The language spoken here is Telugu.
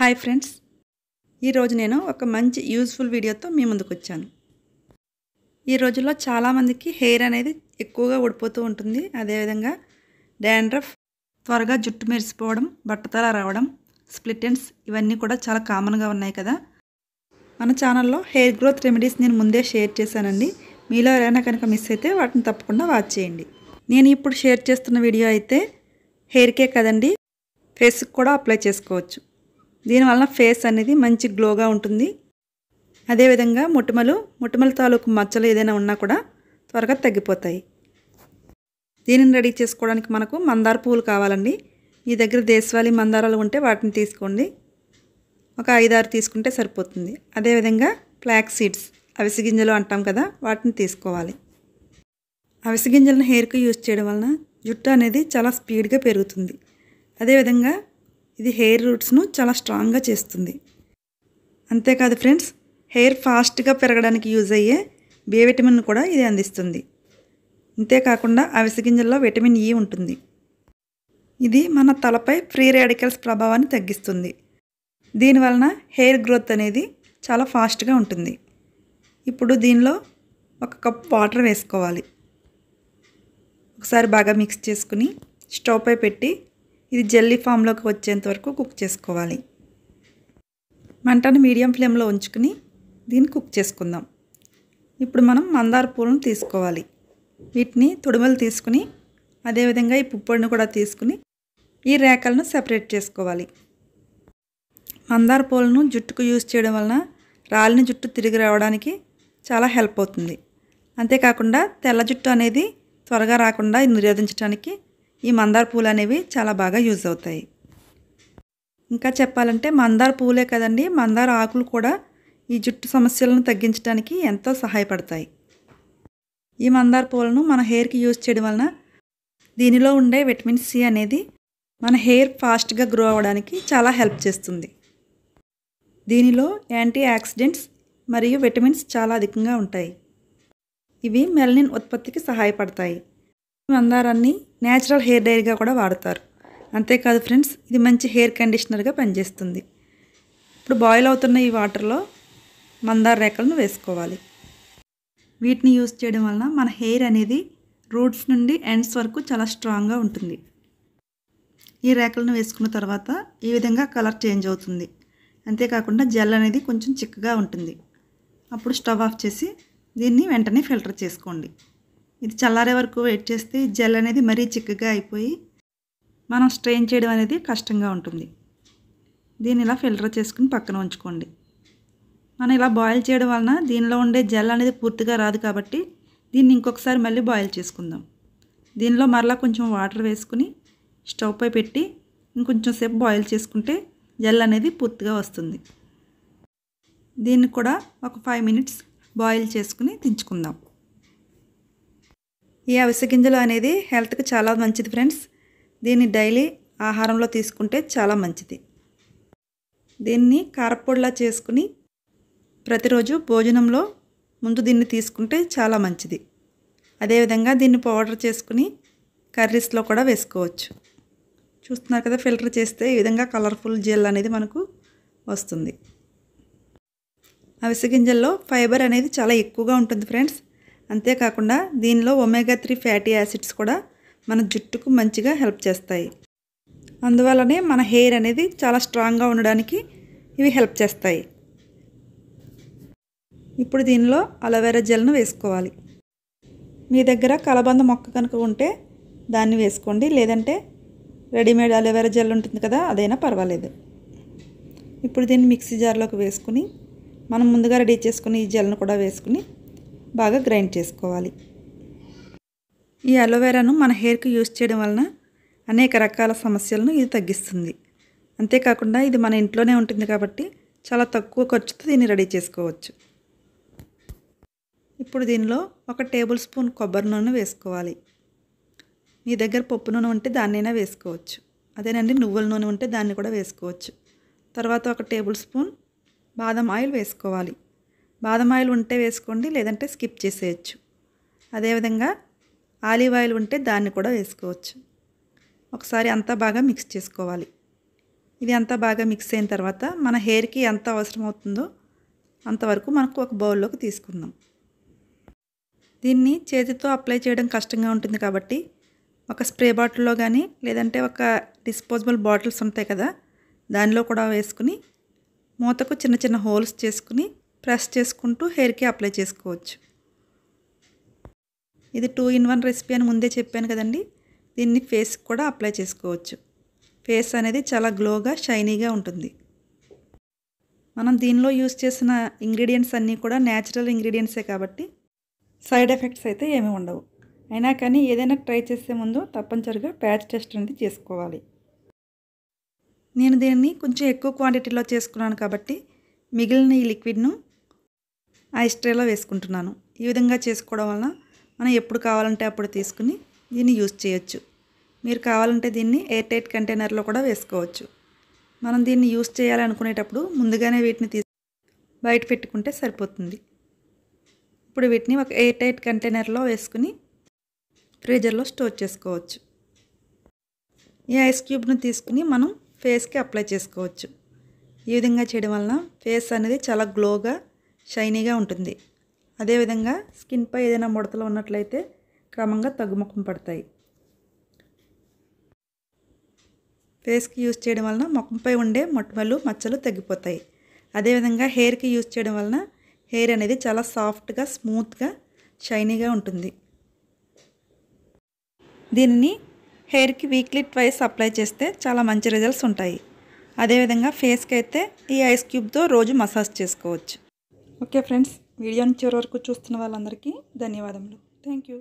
హాయ్ ఫ్రెండ్స్ ఈరోజు నేను ఒక మంచి యూజ్ఫుల్ వీడియోతో మీ ముందుకు వచ్చాను ఈ రోజుల్లో చాలామందికి హెయిర్ అనేది ఎక్కువగా ఓడిపోతూ ఉంటుంది అదేవిధంగా డాండ్రఫ్ త్వరగా జుట్టు మెరిసిపోవడం బట్టతల రావడం స్ప్లిటెన్స్ ఇవన్నీ కూడా చాలా కామన్గా ఉన్నాయి కదా మన ఛానల్లో హెయిర్ గ్రోత్ రెమెడీస్ నేను ముందే షేర్ చేశానండి మీలో ఎవరైనా కనుక మిస్ అయితే వాటిని తప్పకుండా వాచ్ చేయండి నేను ఇప్పుడు షేర్ చేస్తున్న వీడియో అయితే హెయిర్కే కదండి ఫేస్కి కూడా అప్లై చేసుకోవచ్చు దీనివల్ల ఫేస్ అనేది మంచి గ్లోగా ఉంటుంది అదేవిధంగా మొటిమలు మొటిమల తాలూకు మచ్చలు ఏదైనా ఉన్నా కూడా త్వరగా తగ్గిపోతాయి దీనిని రెడీ చేసుకోవడానికి మనకు మందార పువ్వులు కావాలండి మీ దగ్గర దేశవాళీ మందారాలు ఉంటే వాటిని తీసుకోండి ఒక ఐదారు తీసుకుంటే సరిపోతుంది అదేవిధంగా ఫ్లాక్ సీడ్స్ అవిసి గింజలు అంటాం కదా వాటిని తీసుకోవాలి అవిసి గింజలను హెయిర్కి యూజ్ చేయడం వలన జుట్టు అనేది చాలా స్పీడ్గా పెరుగుతుంది అదేవిధంగా ఇది హెయిర్ రూట్స్ను చాలా స్ట్రాంగ్గా చేస్తుంది అంతేకాదు ఫ్రెండ్స్ హెయిర్ ఫాస్ట్గా పెరగడానికి యూజ్ అయ్యే బి విటమిన్ కూడా ఇది అందిస్తుంది అంతేకాకుండా అవిసె గింజల్లో విటమిన్ ఈ e ఉంటుంది ఇది మన తలపై ఫ్రీ రాడికల్స్ ప్రభావాన్ని తగ్గిస్తుంది దీనివలన హెయిర్ గ్రోత్ అనేది చాలా ఫాస్ట్గా ఉంటుంది ఇప్పుడు దీనిలో ఒక కప్ వాటర్ వేసుకోవాలి ఒకసారి బాగా మిక్స్ చేసుకుని స్టవ్ పై పెట్టి ఇది జెల్లీ ఫామ్లోకి వచ్చేంత వరకు కుక్ చేసుకోవాలి మంటను మీడియం ఫ్లేమ్లో ఉంచుకుని దీన్ని కుక్ చేసుకుందాం ఇప్పుడు మనం మందార పూలను తీసుకోవాలి వీటిని తొడుమలు తీసుకుని అదేవిధంగా ఈ పుప్పొడిని కూడా తీసుకుని ఈ రేఖలను సెపరేట్ చేసుకోవాలి మందార పూలను జుట్టుకు యూజ్ చేయడం వలన రాలిన జుట్టు తిరిగి రావడానికి చాలా హెల్ప్ అవుతుంది అంతేకాకుండా తెల్ల జుట్టు అనేది త్వరగా రాకుండా నిరోధించడానికి ఈ మందార పూలు అనేవి చాలా బాగా యూజ్ అవుతాయి ఇంకా చెప్పాలంటే మందార పూలే కదండి మందార ఆకులు కూడా ఈ జుట్టు సమస్యలను తగ్గించడానికి ఎంతో సహాయపడతాయి ఈ మందార పూలను మన హెయిర్కి యూజ్ చేయడం వలన దీనిలో ఉండే విటమిన్ సి అనేది మన హెయిర్ ఫాస్ట్గా గ్రో అవ్వడానికి చాలా హెల్ప్ చేస్తుంది దీనిలో యాంటీ యాక్సిడెంట్స్ మరియు విటమిన్స్ చాలా అధికంగా ఉంటాయి ఇవి మెలనిన్ ఉత్పత్తికి సహాయపడతాయి మందారాన్ని న్యాచురల్ హెయిర్ డైర్గా కూడా వాడతారు అంతేకాదు ఫ్రెండ్స్ ఇది మంచి హెయిర్ కండిషనర్గా పనిచేస్తుంది ఇప్పుడు బాయిల్ అవుతున్న ఈ వాటర్లో మందార రేఖలను వేసుకోవాలి వీటిని యూస్ చేయడం వలన మన హెయిర్ అనేది రూట్స్ నుండి ఎండ్స్ వరకు చాలా స్ట్రాంగ్గా ఉంటుంది ఈ రేఖలను వేసుకున్న తర్వాత ఈ విధంగా కలర్ చేంజ్ అవుతుంది అంతేకాకుండా జెల్ అనేది కొంచెం చిక్కగా ఉంటుంది అప్పుడు స్టవ్ ఆఫ్ చేసి దీన్ని వెంటనే ఫిల్టర్ చేసుకోండి ఇది చల్లారే వరకు వెయిట్ చేస్తే జెల్ అనేది మరీ చిక్కగా అయిపోయి మనం స్ట్రెయిన్ చేయడం అనేది కష్టంగా ఉంటుంది దీన్ని ఇలా ఫిల్టర్ చేసుకుని పక్కన ఉంచుకోండి మనం ఇలా బాయిల్ చేయడం వలన దీనిలో ఉండే జెల్ అనేది పూర్తిగా రాదు కాబట్టి దీన్ని ఇంకొకసారి మళ్ళీ బాయిల్ చేసుకుందాం దీనిలో మరలా కొంచెం వాటర్ వేసుకుని స్టవ్ పై పెట్టి ఇంకొంచెం సేపు బాయిల్ చేసుకుంటే జెల్ అనేది పూర్తిగా వస్తుంది దీన్ని కూడా ఒక ఫైవ్ మినిట్స్ బాయిల్ చేసుకుని తెంచుకుందాం ఈ అవిసె గింజలు అనేది హెల్త్కి చాలా మంచిది ఫ్రెండ్స్ దీన్ని డైలీ ఆహారంలో తీసుకుంటే చాలా మంచిది దీన్ని కారపొడిలా చేసుకుని ప్రతిరోజు భోజనంలో ముందు దీన్ని తీసుకుంటే చాలా మంచిది అదేవిధంగా దీన్ని పౌడర్ చేసుకుని కర్రీస్లో కూడా వేసుకోవచ్చు చూస్తున్నారు కదా ఫిల్టర్ చేస్తే ఈ విధంగా కలర్ఫుల్ జెల్ అనేది మనకు వస్తుంది అవిసె గింజల్లో ఫైబర్ అనేది చాలా ఎక్కువగా ఉంటుంది ఫ్రెండ్స్ అంతేకాకుండా దీనిలో ఒమేగా త్రీ ఫ్యాటీ యాసిడ్స్ కూడా మన జుట్టుకు మంచిగా హెల్ప్ చేస్తాయి అందువలనే మన హెయిర్ అనేది చాలా స్ట్రాంగ్గా ఉండడానికి ఇవి హెల్ప్ చేస్తాయి ఇప్పుడు దీనిలో అలోవెరా జెల్ను వేసుకోవాలి మీ దగ్గర కలబంద మొక్క కనుక ఉంటే దాన్ని వేసుకోండి లేదంటే రెడీమేడ్ అలోవెరా జెల్ ఉంటుంది కదా అదైనా పర్వాలేదు ఇప్పుడు దీన్ని మిక్సీ జార్లోకి వేసుకుని మనం ముందుగా రెడీ చేసుకుని ఈ జెల్ను కూడా వేసుకుని బాగా గ్రైండ్ చేసుకోవాలి ఈ అలోవెరాను మన హెయిర్కి యూస్ చేయడం వలన అనేక రకాల సమస్యలను ఇది తగ్గిస్తుంది అంతేకాకుండా ఇది మన ఇంట్లోనే ఉంటుంది కాబట్టి చాలా తక్కువ ఖర్చుతో దీన్ని రెడీ చేసుకోవచ్చు ఇప్పుడు దీనిలో ఒక టేబుల్ స్పూన్ కొబ్బరి నూనె వేసుకోవాలి మీ దగ్గర పప్పు నూనె ఉంటే దాన్నైనా వేసుకోవచ్చు అదేనండి నువ్వుల నూనె ఉంటే దాన్ని కూడా వేసుకోవచ్చు తర్వాత ఒక టేబుల్ స్పూన్ బాదం ఆయిల్ వేసుకోవాలి బాదం ఆయిల్ ఉంటే వేసుకోండి లేదంటే స్కిప్ చేసేయచ్చు అదేవిధంగా ఆలివ్ ఆయిల్ ఉంటే దాన్ని కూడా వేసుకోవచ్చు ఒకసారి అంతా బాగా మిక్స్ చేసుకోవాలి ఇది అంతా బాగా మిక్స్ అయిన తర్వాత మన హెయిర్కి ఎంత అవసరం అవుతుందో అంతవరకు మనకు ఒక బౌల్లోకి తీసుకుందాం దీన్ని చేతితో అప్లై చేయడం కష్టంగా ఉంటుంది కాబట్టి ఒక స్ప్రే బాటిల్లో కానీ లేదంటే ఒక డిస్పోజబుల్ బాటిల్స్ ఉంటాయి కదా దానిలో కూడా వేసుకుని మూతకు చిన్న చిన్న హోల్స్ చేసుకుని ప్రెస్ చేసుకుంటూ హెయిర్కి అప్లై చేసుకోవచ్చు ఇది టూ ఇన్ వన్ రెసిపీ అని ముందే చెప్పాను కదండి దీన్ని ఫేస్కి కూడా అప్లై చేసుకోవచ్చు ఫేస్ అనేది చాలా గ్లోగా షైనీగా ఉంటుంది మనం దీనిలో యూస్ చేసిన ఇంగ్రీడియంట్స్ అన్నీ కూడా న్యాచురల్ ఇంగ్రీడియంట్సే కాబట్టి సైడ్ ఎఫెక్ట్స్ అయితే ఏమి ఉండవు అయినా కానీ ఏదైనా ట్రై చేసే ముందు తప్పనిసరిగా ప్యాచ్ టెస్ట్ అనేది చేసుకోవాలి నేను దీన్ని కొంచెం ఎక్కువ క్వాంటిటీలో చేసుకున్నాను కాబట్టి మిగిలిన ఈ లిక్విడ్ను ఆ ట్రేలో వేసుకుంటున్నాను ఈ విధంగా చేసుకోవడం వలన మనం ఎప్పుడు కావాలంటే అప్పుడు తీసుకుని దీన్ని యూజ్ చేయొచ్చు మీరు కావాలంటే దీన్ని ఎయిర్ టైట్ కంటైనర్లో కూడా వేసుకోవచ్చు మనం దీన్ని యూజ్ చేయాలనుకునేటప్పుడు ముందుగానే వీటిని తీసి బయట పెట్టుకుంటే సరిపోతుంది ఇప్పుడు వీటిని ఒక ఎయిర్ టైట్ కంటైనర్లో వేసుకుని ఫ్రీజర్లో స్టోర్ చేసుకోవచ్చు ఈ ఐస్ క్యూబ్ను తీసుకుని మనం ఫేస్కి అప్లై చేసుకోవచ్చు ఈ విధంగా చేయడం వలన ఫేస్ అనేది చాలా గ్లోగా షైనీగా ఉంటుంది అదేవిధంగా స్కిన్పై ఏదైనా ముడతలు ఉన్నట్లయితే క్రమంగా తగ్గుముఖం పడతాయి ఫేస్కి యూజ్ చేయడం వలన ముఖంపై ఉండే మొట్టమలు మచ్చలు తగ్గిపోతాయి అదేవిధంగా హెయిర్కి యూజ్ చేయడం వలన హెయిర్ అనేది చాలా సాఫ్ట్గా స్మూత్గా షైనీగా ఉంటుంది దీనిని హెయిర్కి వీక్లీ ట్వైస్ అప్లై చేస్తే చాలా మంచి రిజల్ట్స్ ఉంటాయి అదేవిధంగా ఫేస్కి అయితే ఈ ఐస్ క్యూబ్తో రోజు మసాజ్ చేసుకోవచ్చు ఓకే ఫ్రెండ్స్ వీడియోని చివరి వరకు చూస్తున్న వాళ్ళందరికీ ధన్యవాదములు థ్యాంక్ యూ